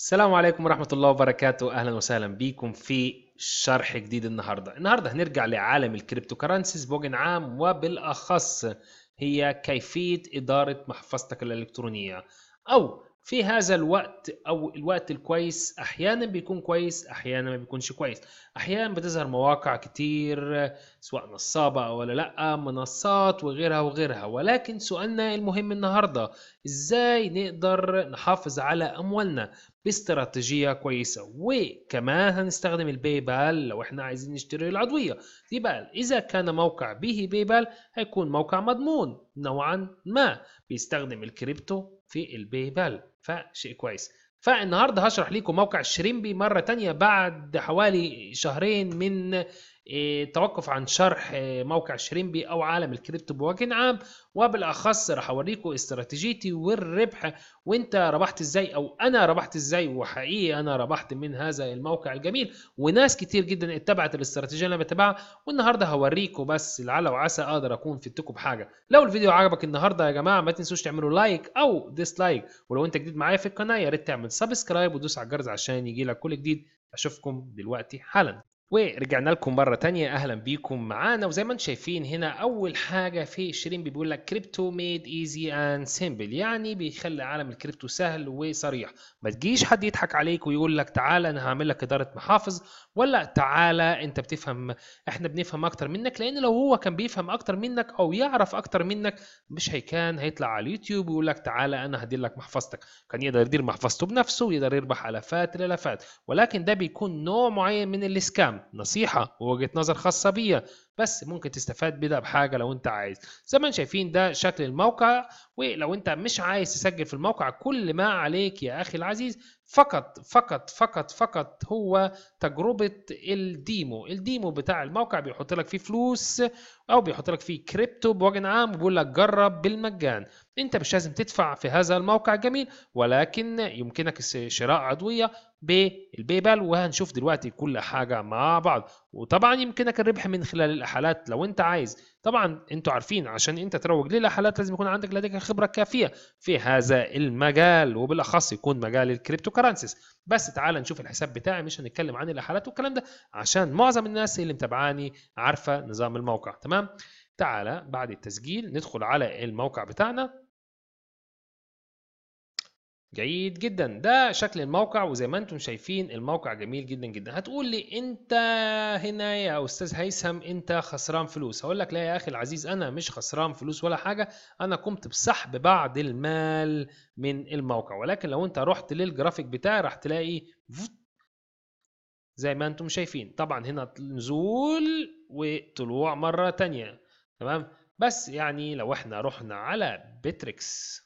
السلام عليكم ورحمة الله وبركاته أهلا وسهلا بيكم في شرح جديد النهاردة النهاردة هنرجع لعالم الكريبتو كرانسيز بوجن عام وبالأخص هي كيفية إدارة محفظتك الإلكترونية أو في هذا الوقت أو الوقت الكويس أحيانا بيكون كويس أحيانا ما بيكونش كويس أحيانا بتظهر مواقع كتير سواء نصابة ولا لأ منصات وغيرها وغيرها ولكن سؤالنا المهم النهاردة إزاي نقدر نحافظ على أموالنا باستراتيجية كويسة وكمان هنستخدم بال لو احنا عايزين نشتري العضوية بال إذا كان موقع به بال هيكون موقع مضمون نوعا ما بيستخدم الكريبتو في بال فشيء كويس فالنهارده هشرح لكم موقع شريمبي مرة تانية بعد حوالي شهرين من إيه، توقف عن شرح إيه، موقع شريمبي او عالم الكريبتو بوجه عام وبالاخص راح اوريكم استراتيجيتي والربح وانت ربحت ازاي او انا ربحت ازاي وحقيقي انا ربحت من هذا الموقع الجميل وناس كتير جدا اتبعت الاستراتيجيه اللي انا بتابعها والنهارده هوريكم بس لعل وعسى اقدر اكون فدتكم بحاجه لو الفيديو عجبك النهارده يا جماعه ما تنسوش تعملوا لايك او ديسلايك ولو انت جديد معايا في القناه يا ريت تعمل سبسكرايب وتدوس على الجرس عشان يجي لك كل جديد اشوفكم دلوقتي حالا ورجعنا لكم مرة تانية أهلا بيكم معانا وزي ما انتم شايفين هنا أول حاجة في شيرين بيقول لك كريبتو ميد ايزي اند سيمبل يعني بيخلي عالم الكريبتو سهل وصريح ما تجيش حد يضحك عليك ويقول لك تعالى أنا هعمل لك إدارة محافظ ولا تعالى أنت بتفهم إحنا بنفهم أكتر منك لأن لو هو كان بيفهم أكتر منك أو يعرف أكتر منك مش هيكان هيطلع على اليوتيوب ويقول لك تعالى أنا هدير لك محفظتك كان يقدر يدير محفظته بنفسه ويقدر يربح آلافات الآلافات ولكن ده بيكون نوع معين من الاسكام نصيحه ووجهه نظر خاصه بيا بس ممكن تستفاد بده بحاجه لو انت عايز زي ما انت شايفين ده شكل الموقع ولو انت مش عايز تسجل في الموقع كل ما عليك يا اخي العزيز فقط فقط فقط فقط هو تجربه الديمو الديمو بتاع الموقع بيحط لك فيه فلوس او بيحط لك فيه كريبتو بوجه عام وبيقول لك جرب بالمجان انت مش لازم تدفع في هذا الموقع جميل ولكن يمكنك شراء عضويه بالباي بال وهنشوف دلوقتي كل حاجه مع بعض وطبعا يمكنك الربح من خلال الاحالات لو انت عايز طبعا انتوا عارفين عشان انت تروج للاحالات لازم يكون عندك لديك خبره كافيه في هذا المجال وبالاخص يكون مجال الكريبتو كرانسيس بس تعال نشوف الحساب بتاعي مش هنتكلم عن الاحالات والكلام ده عشان معظم الناس اللي متابعاني عارفه نظام الموقع تمام تعالى بعد التسجيل ندخل على الموقع بتاعنا جيد جدا ده شكل الموقع وزي ما انتم شايفين الموقع جميل جدا جدا هتقول لي انت هنا يا استاذ هيثم انت خسران فلوس هقول لك لا يا اخي العزيز انا مش خسران فلوس ولا حاجه انا قمت بسحب بعض المال من الموقع ولكن لو انت رحت للجرافيك بتاعي راح تلاقي زي ما انتم شايفين طبعا هنا نزول وطلوع مره تانية تمام بس يعني لو احنا رحنا على بيتريكس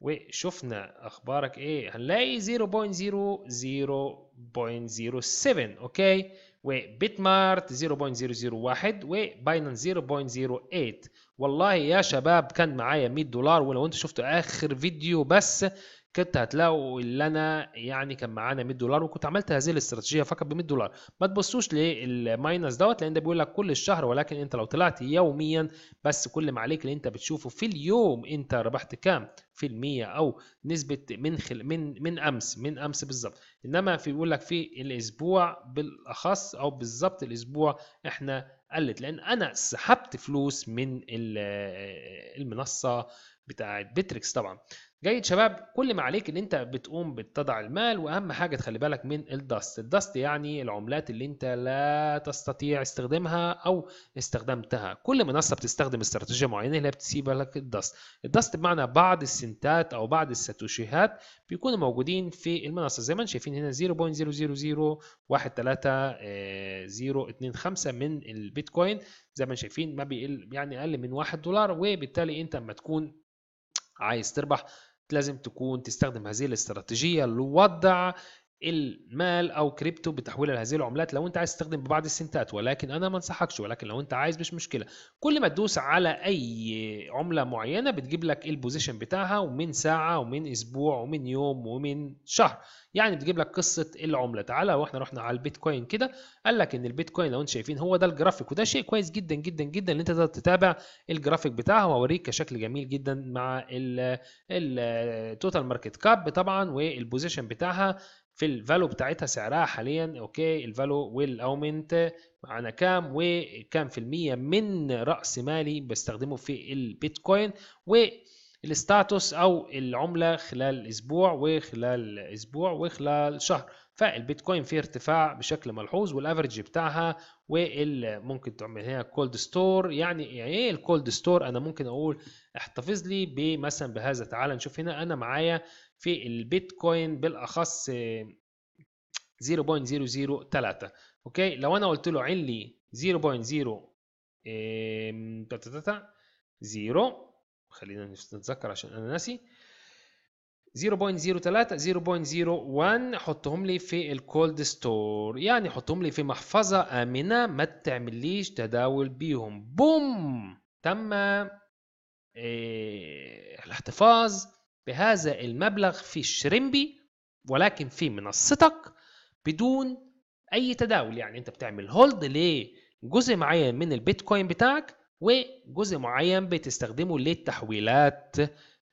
وشفنا اخبارك ايه هنلاقي 0.00.07 اوكي وبيت مارت 0.001 وباينانس 0.08 والله يا شباب كان معايا 100 دولار ولو انت شفت اخر فيديو بس كنت هتلاقوا اللي انا يعني كان معانا 100 دولار وكنت عملت هذه الاستراتيجيه فقط ب 100 دولار ما تبصوش للماينس دوت لان ده بيقول لك كل الشهر ولكن انت لو طلعت يوميا بس كل ما عليك اللي انت بتشوفه في اليوم انت ربحت كام في المية او نسبه من خل... من من امس من امس بالظبط انما في بيقول لك في الاسبوع بالاخص او بالظبط الاسبوع احنا قلت لان انا سحبت فلوس من المنصه بتاعت بيتريكس طبعا جيد شباب كل ما عليك ان انت بتقوم بتضع المال واهم حاجه تخلي بالك من الدست الدست يعني العملات اللي انت لا تستطيع استخدامها او استخدمتها كل منصه بتستخدم استراتيجيه معينه اللي بتسيب لك الدست الدست بمعنى بعض السنتات او بعض الساتوشيهات بيكونوا موجودين في المنصه زي ما انتم شايفين هنا 0.00013025 آه، من البيتكوين زي ما شايفين ما بيقل يعني اقل من 1 دولار وبالتالي انت لما تكون عايز تربح لازم تكون تستخدم هذه الاستراتيجية لوضع المال او كريبتو بتحويل هذه العملات لو انت عايز تستخدم ببعض السنتات ولكن انا ما انصحكش ولكن لو انت عايز مش مشكله كل ما تدوس على اي عمله معينه بتجيب لك البوزيشن بتاعها ومن ساعه ومن اسبوع ومن يوم ومن شهر يعني بتجيب لك قصه العمله تعالى واحنا رحنا على البيتكوين كده قال لك ان البيتكوين لو انت شايفين هو ده الجرافيك وده شيء كويس جدا جدا جدا ان انت تقدر تتابع الجرافيك بتاعها واوريك كشكل جميل جدا مع التوتال ماركت كاب طبعا والبوزيشن بتاعها في الفالو بتاعتها سعرها حاليا اوكي الفالو والاومنت معانا كام وكام في المية من رأس مالي بستخدمه في البيتكوين والستاتوس او العملة خلال اسبوع وخلال اسبوع وخلال شهر فالبيتكوين فيه ارتفاع بشكل ملحوظ والافرج بتاعها والممكن تعمل هنا كولد ستور يعني يعني ايه الكولد ستور انا ممكن اقول احتفظ لي مثلا بهذا تعال نشوف هنا انا معايا في البيتكوين بالاخص 0.003 اوكي لو انا قلت له عين لي 0.0 0 خلينا نتذكر عشان انا ناسي 0.03 0.01 حطهم لي في الكولد ستور يعني حطهم لي في محفظة آمنة ما تعمليش تداول بيهم بوم تم إيه، الاحتفاظ بهذا المبلغ في الشريمبي ولكن في منصتك بدون اي تداول يعني انت بتعمل هولد لجزء معين من البيتكوين بتاعك وجزء معين بتستخدمه للتحويلات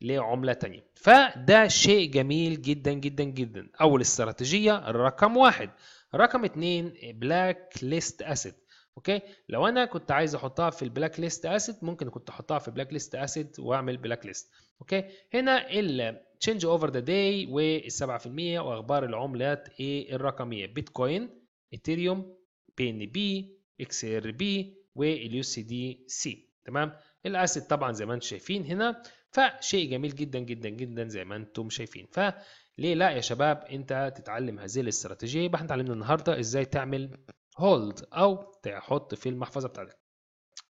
لعملة تانية فده شيء جميل جدا جدا جدا أول استراتيجية رقم واحد رقم اتنين بلاك ليست أسيت اوكي لو انا كنت عايز احطها في البلاك ليست اسيد ممكن كنت احطها في بلاك ليست اسيد واعمل بلاك ليست اوكي هنا التشينج اوفر ذا داي وال7% واخبار العملات ايه الرقميه بيتكوين ايثيريوم بي ان بي اكس ار بي واليو سي دي سي تمام الاسيد طبعا زي ما انتم شايفين هنا فشيء جميل جدا جدا جدا زي ما انتم شايفين فليه لا يا شباب انت تتعلم هذه الاستراتيجيه يبقى احنا اتعلمنا النهارده ازاي تعمل هولد او تحط في المحفظه بتاعتك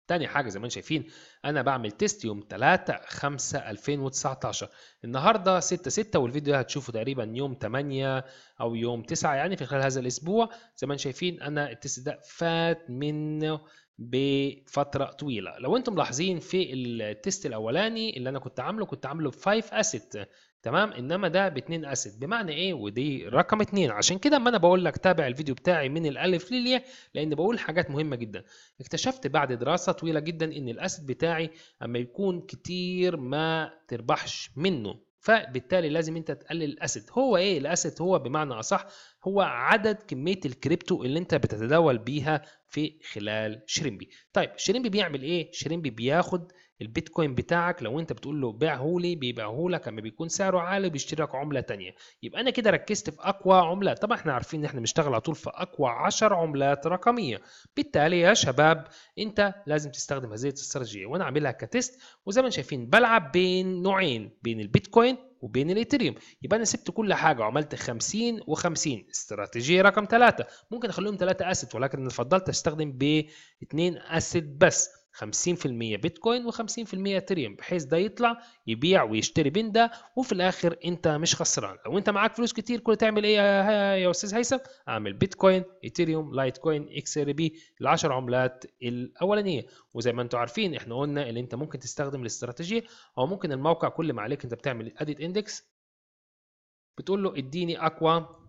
تاني حاجه زي ما انتم شايفين انا بعمل تيست يوم 3 5 2019 النهارده 6 6 والفيديو ده هتشوفه تقريبا يوم 8 او يوم 9 يعني في خلال هذا الاسبوع زي ما انتم شايفين انا التيست ده فات منه بفتره طويله لو انتم ملاحظين في التيست الاولاني اللي انا كنت عامله كنت عامله ب 5 اسيت تمام انما ده باتنين اسيد بمعنى ايه ودي رقم اتنين عشان كده اما انا بقول لك تابع الفيديو بتاعي من الالف للياء لان بقول حاجات مهمه جدا اكتشفت بعد دراسه طويله جدا ان الاسيد بتاعي اما يكون كتير ما تربحش منه فبالتالي لازم انت تقلل الاسيد هو ايه الاسيد هو بمعنى اصح هو عدد كميه الكريبتو اللي انت بتتداول بيها في خلال شريمبي طيب شريمبي بيعمل ايه شريمبي بياخد البيتكوين بتاعك لو انت بتقول له بيعه لي بيبيعه لك اما بيكون سعره عالي بيشتري لك عمله تانية يبقى انا كده ركزت في اقوى عمله طبعا احنا عارفين ان احنا بنشتغل على طول في اقوى 10 عملات رقميه بالتالي يا شباب انت لازم تستخدم هذه الاستراتيجيه وانا عاملها كتست وزي ما شايفين بلعب بين نوعين بين البيتكوين وبين الإثيريوم يبقى أنا سبت كل حاجة وعملت 50 و50 استراتيجية رقم 3 ممكن أخليهم 3 اسيت ولكن فضلت أستخدم ب 2 اسيت بس 50% بيتكوين و50% اثريوم بحيث ده يطلع يبيع ويشتري بين ده وفي الاخر انت مش خسران لو انت معاك فلوس كتير كل تعمل ايه يا استاذ هيثم اعمل بيتكوين ايثيريوم لايت كوين اكس ار بي ال10 عملات الاولانيه وزي ما انتم عارفين احنا قلنا ان انت ممكن تستخدم الاستراتيجيه او ممكن الموقع كل ما عليك انت بتعمل اديت اندكس بتقول له اديني اقوى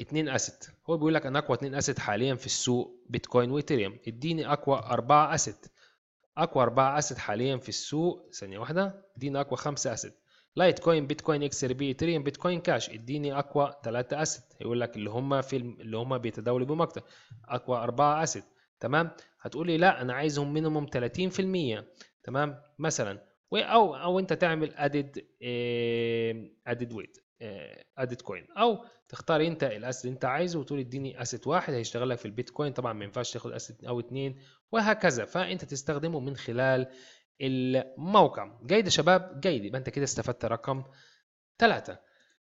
اتنين اسيت هو بيقول لك ان اقوى اتنين اسيت حاليا في السوق بيتكوين وايثيريوم اديني اقوى اربعة اسيت اقوى اربعة اسيت حاليا في السوق ثانيه واحده اديني اقوى خمسة اسيت لايت كوين بيتكوين اكس ار بي ايثيريوم بيتكوين كاش اديني اقوى ثلاثة اسيت يقول لك اللي هم في اللي هم بيتداولوا بيهم اكتر اقوى اربعة اسيت تمام هتقول لي لا انا عايزهم مينيموم 30% تمام مثلا او او انت تعمل ادد ادد ويت ادت آه، آه، كوين او تختار انت الاسيت اللي انت عايزه وتقول اديني اسيت واحد هيشتغل لك في البيتكوين طبعا ما ينفعش تاخد اسيت او اثنين وهكذا فانت تستخدمه من خلال الموقع جيد يا شباب جيد يبقى انت كده استفدت رقم ثلاثه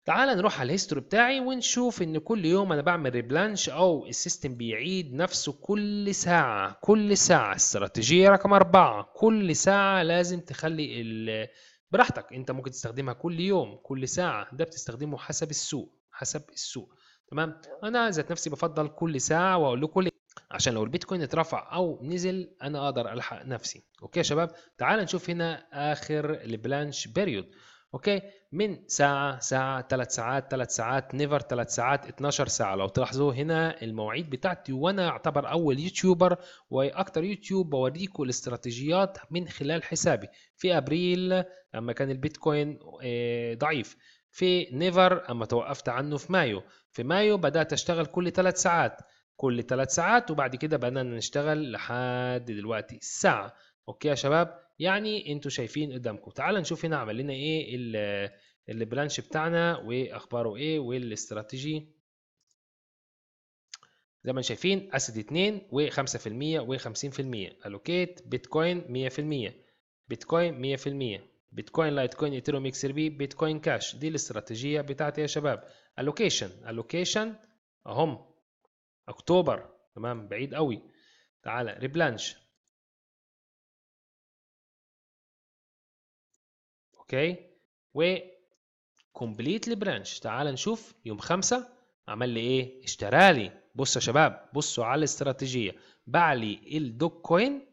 تعال نروح على الهيستوري بتاعي ونشوف ان كل يوم انا بعمل ريبلانش او السيستم بيعيد نفسه كل ساعة كل ساعة استراتيجية رقم أربعة كل ساعة لازم تخلي براحتك انت ممكن تستخدمها كل يوم كل ساعه ده بتستخدمه حسب السوق حسب السوق تمام انا ذات نفسي بفضل كل ساعه واقول لكم ليه عشان لو البيتكوين اترفع او نزل انا اقدر الحق نفسي اوكي يا شباب تعال نشوف هنا اخر البلانش بيريود اوكي من ساعه ساعه ثلاث ساعات ثلاث ساعات نيفر ثلاث ساعات 12 ساعه لو تلاحظوا هنا المواعيد بتاعتي وانا اعتبر اول يوتيوبر واكتر يوتيوب بوريكم الاستراتيجيات من خلال حسابي في ابريل لما كان البيتكوين آه، ضعيف في نيفر اما توقفت عنه في مايو في مايو بدات اشتغل كل ثلاث ساعات كل ثلاث ساعات وبعد كده بدأنا نشتغل لحد دلوقتي الساعة أوكي يا شباب يعني انتوا شايفين قدامكم تعال نشوف هنا عمل لنا ايه البرانش بتاعنا واخباره ايه والاستراتيجي زي ما شايفين اسد 2 و5% و50% الوكيت بيتكوين 100% بيتكوين 100% بيتكوين لايت كوين ايثيروم اكس بي بيتكوين كاش دي الاستراتيجيه بتاعتي يا شباب الوكيشن الوكيشن اهم اكتوبر تمام بعيد قوي تعالى ريبلانش اوكي و كومبليت البرانش تعال نشوف يوم خمسة عمل لي ايه اشترى لي بصوا يا شباب بصوا على الاستراتيجيه باع لي الدوك كوين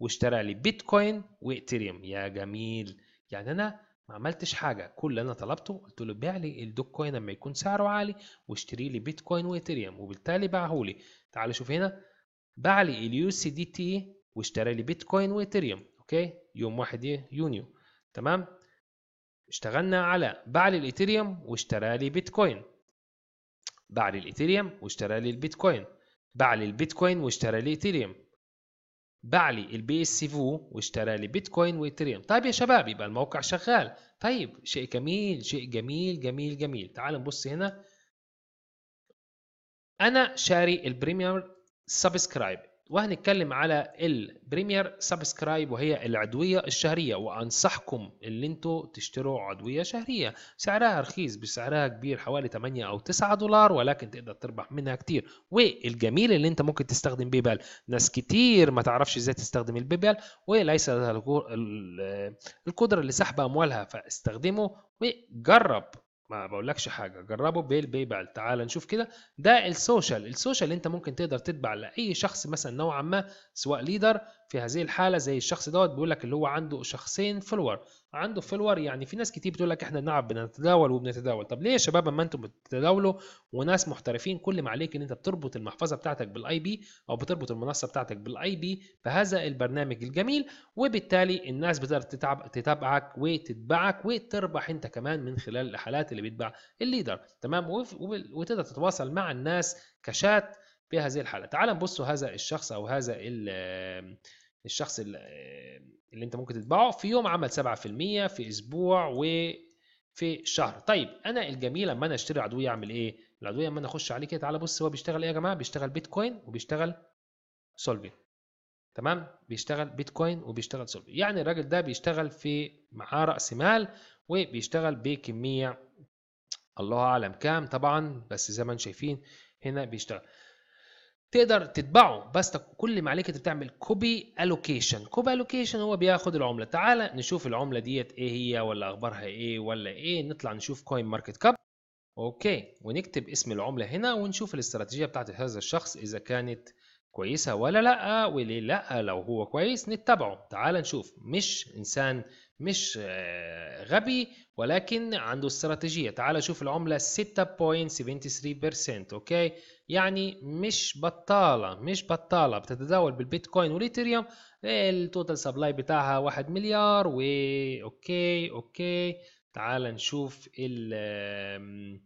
واشترى لي بيتكوين وايثيريوم يا جميل يعني انا ما عملتش حاجه كل اللي انا طلبته قلت له بيع لي الدوك كوين لما يكون سعره عالي واشتري لي بيتكوين وايثيريوم وبالتالي باعه لي تعال شوف هنا باع لي اليو سي دي تي واشترى لي بيتكوين وايثيريوم اوكي يوم 1 يونيو تمام اشتغلنا على باع لي الايثيريوم واشترى لي بيتكوين باع لي الايثيريوم واشترى لي البيتكوين باع لي البيتكوين واشترى لي ايثيريوم باع لي البي اس فو واشترى لي بيتكوين وايثيريوم طيب يا شباب يبقى الموقع شغال طيب شيء جميل شيء جميل جميل جميل تعال نبص هنا انا شاري البريمير سبسكرايب وهنتكلم على البريمير سبسكرايب وهي العضوية الشهرية وأنصحكم اللي انتوا تشتروا عضوية شهرية سعرها رخيص بسعرها كبير حوالي 8 أو 9 دولار ولكن تقدر تربح منها كتير والجميل اللي انت ممكن تستخدم بيبال ناس كتير ما تعرفش ازاي تستخدم البيبال وليس القدرة القدرة لسحب أموالها فاستخدمه وجرب ما بقولكش حاجه جربه بيل باي بال تعال نشوف كده ده السوشيال السوشيال انت ممكن تقدر تتبع لاي شخص مثلا نوعا ما سواء ليدر في هذه الحاله زي الشخص دوت بيقول لك اللي هو عنده شخصين فولور عنده فولور يعني في ناس كتير بتقول لك احنا نعب بنتداول وبنتداول طب ليه يا شباب اما انتم بتتداولوا وناس محترفين كل ما عليك ان انت بتربط المحفظه بتاعتك بالاي بي او بتربط المنصه بتاعتك بالاي بي بهذا البرنامج الجميل وبالتالي الناس بتقدر تتابعك وتتبعك وتربح انت كمان من خلال الحالات اللي بيتباع الليدر تمام وتقدر تتواصل مع الناس كشات في هذه الحالة تعال نبصوا هذا الشخص أو هذا الشخص آه، اللي انت ممكن تتبعه في يوم عمل 7% في اسبوع وفي شهر طيب انا الجميل لما انا اشتري عضويه اعمل ايه العضويه لما انا اخش عليه كده تعالى بص هو بيشتغل ايه يا جماعه بيشتغل بيتكوين وبيشتغل سولفين تمام بيشتغل بيتكوين وبيشتغل سولفين يعني الراجل ده بيشتغل في معاه راس مال وبيشتغل بكميه الله اعلم كام طبعا بس زي ما انتم شايفين هنا بيشتغل تقدر تتبعه بس كل ما عليك انت بتعمل كوبي الوكيشن كوبي الوكيشن هو بياخد العمله تعالى نشوف العمله ديت ايه هي ولا اخبارها ايه ولا ايه نطلع نشوف كوين ماركت كاب اوكي ونكتب اسم العمله هنا ونشوف الاستراتيجيه بتاعت هذا الشخص اذا كانت كويسه ولا لا وليه لا لو هو كويس نتبعه تعال نشوف مش انسان مش آه، غبي ولكن عنده استراتيجية تعال شوف العملة 6.73% اوكي يعني مش بطالة مش بطالة بتتداول بالبيتكوين والإيثيريوم التوتال سبلاي بتاعها 1 مليار و اوكي اوكي تعال نشوف ال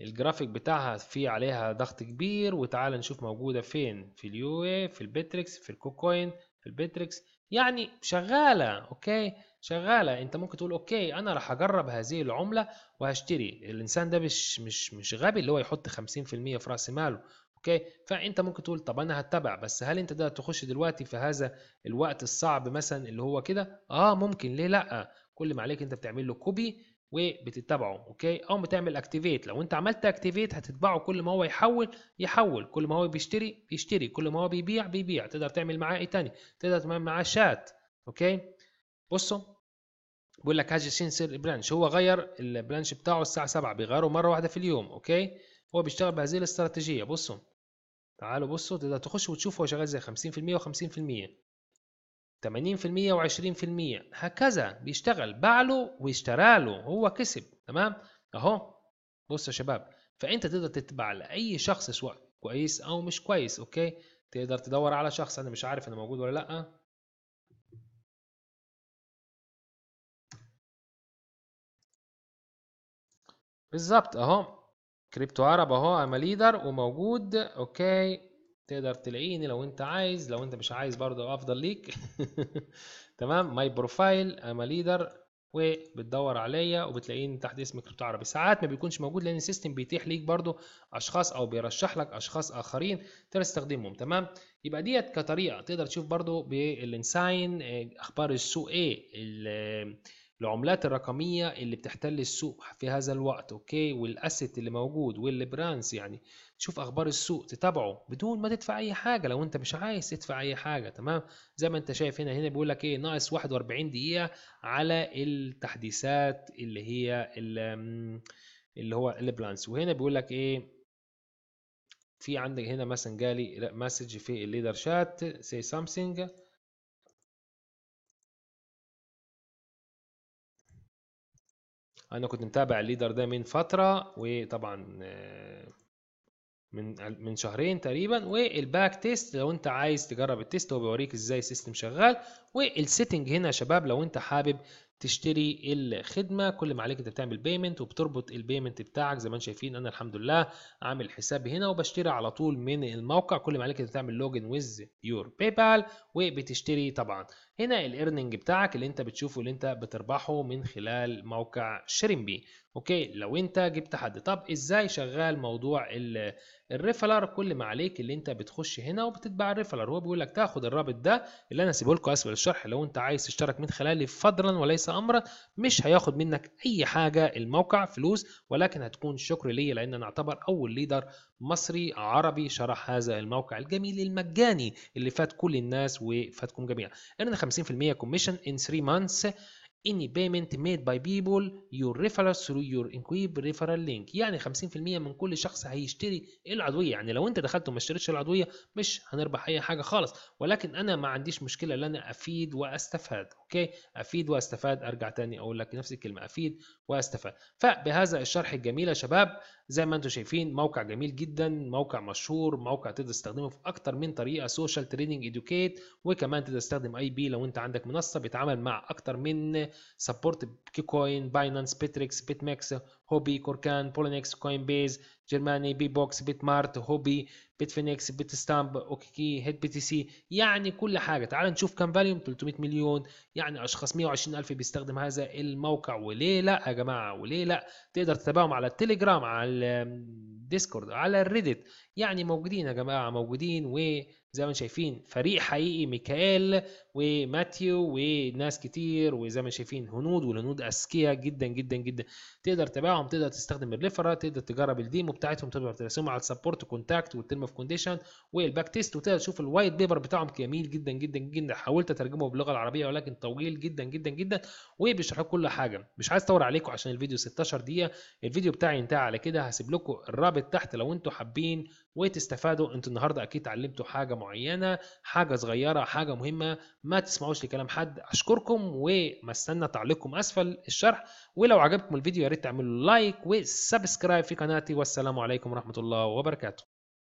الجرافيك بتاعها في عليها ضغط كبير وتعال نشوف موجودة فين في اليو إيه، في البيتريكس في الكوكوين في البيتريكس يعني شغاله اوكي شغاله انت ممكن تقول اوكي انا راح اجرب هذه العمله وهشتري الانسان ده مش مش مش غبي اللي هو يحط 50% في راس ماله اوكي فانت ممكن تقول طب انا هتبع بس هل انت ده تخش دلوقتي في هذا الوقت الصعب مثلا اللي هو كده اه ممكن ليه لا كل ما عليك انت بتعمل له كوبي وبتتبعه اوكي او بتعمل اكتيفيت لو انت عملت اكتيفيت هتتبعه كل ما هو يحول يحول كل ما هو بيشتري بيشتري كل ما هو بيبيع بيبيع تقدر تعمل معاه ايه تاني تقدر تعمل معاه شات اوكي بصوا بقول لك هاجي سينسر برانش هو غير البرانش بتاعه الساعه 7 بيغيره مره واحده في اليوم اوكي هو بيشتغل بهذه الاستراتيجيه بصوا تعالوا بصوا تقدر تخش وتشوف هو شغال زي 50% و50% 80% و20% هكذا بيشتغل باع له واشترى له هو كسب تمام اهو بص يا شباب فانت تقدر تتبع لاي شخص سواء كويس او مش كويس اوكي تقدر تدور على شخص انا مش عارف انا موجود ولا لا بالظبط اهو كريبتو عرب اهو انا ليدر وموجود اوكي تقدر تلاقيني لو انت عايز لو انت مش عايز برضه افضل ليك تمام ماي بروفايل انا ليدر وبتدور عليا وبتلاقيني تحت اسم كريبتو عربي ساعات ما بيكونش موجود لان السيستم بيتيح ليك برضو اشخاص او بيرشح لك اشخاص اخرين تقدر تستخدمهم تمام يبقى ديت كطريقه تقدر تشوف برضو بالانساين آه، اخبار السوق ايه العملات الرقميه اللي بتحتل السوق في هذا الوقت اوكي والاسيت اللي موجود والبرانس يعني تشوف اخبار السوق تتابعه بدون ما تدفع اي حاجه لو انت مش عايز تدفع اي حاجه تمام زي ما انت شايف هنا هنا بيقول لك ايه ناقص 41 دقيقه على التحديثات اللي هي اللي هو البلانس وهنا بيقول لك ايه في عندك هنا مثلا جالي مسج في الليدر شات سي سامسونج انا كنت متابع الليدر ده من فتره وطبعا آه، من من شهرين تقريبا والباك تيست لو انت عايز تجرب التيست هو بيوريك ازاي السيستم شغال والسيتنج هنا يا شباب لو انت حابب تشتري الخدمه كل ما عليك انت بتعمل بيمنت وبتربط البيمنت بتاعك زي ما انتم شايفين انا الحمد لله عامل حسابي هنا وبشتري على طول من الموقع كل ما عليك انت تعمل لوجن ويز يور باي بال وبتشتري طبعا هنا الايرننج بتاعك اللي انت بتشوفه اللي انت بتربحه من خلال موقع شيرينبي اوكي لو انت جبت حد طب ازاي شغال موضوع الريفلر كل ما عليك اللي انت بتخش هنا وبتتبع الريفلر هو بيقول لك تاخد الرابط ده اللي انا سيبه لكم اسفل الشرح لو انت عايز تشترك من خلالي فضلا وليس امرا مش هياخد منك اي حاجه الموقع فلوس ولكن هتكون شكر ليا لان انا اعتبر اول ليدر مصري عربي شرح هذا الموقع الجميل المجاني اللي فات كل الناس وفاتكم جميعا انا 50% كوميشن ان 3 مانثس any payment made by people your referral through your inquib referral link يعني 50% من كل شخص هيشتري العضوية يعني لو انت دخلت وما اشتريتش العضوية مش هنربح اي حاجة خالص ولكن انا ما عنديش مشكلة ان انا افيد واستفاد اوكي افيد واستفاد ارجع تاني اقول لك نفس الكلمه افيد واستفاد فبهذا الشرح الجميل يا شباب زي ما انتم شايفين موقع جميل جدا موقع مشهور موقع تقدر تستخدمه في اكتر من طريقه سوشيال تريننج ادوكيت وكمان تقدر تستخدم اي بي لو انت عندك منصه بيتعامل مع اكتر من سبورت كوين باينانس بيتريكس بيتماكس هوبي كوركان بولينكس كوين بيز جرماني بي بوكس بيت مارت هوبي بيت فينيكس بيت ستامب اوكيكي هيد بي تي سي يعني كل حاجه تعال نشوف كم فاليوم 300 مليون يعني اشخاص 120 الف بيستخدم هذا الموقع وليه لا يا جماعه وليه لا تقدر تتابعهم على التليجرام على الديسكورد على الريدت يعني موجودين يا جماعه موجودين و زي ما شايفين فريق حقيقي ميكائيل وماتيو وناس كتير وزي ما شايفين هنود والهنود اذكياء جدا جدا جدا تقدر تبيعهم تقدر تستخدم الريفرا تقدر تجرب الديمو بتاعتهم تقدر ترسمهم على السبورت كونتاكت والتيرم اوف كونديشن والباك تيست وتقدر تشوف الوايت بيبر بتاعهم جميل جدا جدا جدا حاولت اترجمه باللغه العربيه ولكن طويل جدا جدا جدا وبيشرح لكم كل حاجه مش عايز اطول عليكم عشان الفيديو 16 دقيقه الفيديو بتاعي انتهى على كده هسيب لكم الرابط تحت لو انتم حابين وتستفادوا انتوا النهارده اكيد اتعلمتوا حاجه معينه حاجه صغيره حاجه مهمه ما تسمعوش لكلام حد اشكركم وما استنى تعليقكم اسفل الشرح ولو عجبكم الفيديو يا ريت تعملوا لايك وسبسكرايب في قناتي والسلام عليكم ورحمه الله وبركاته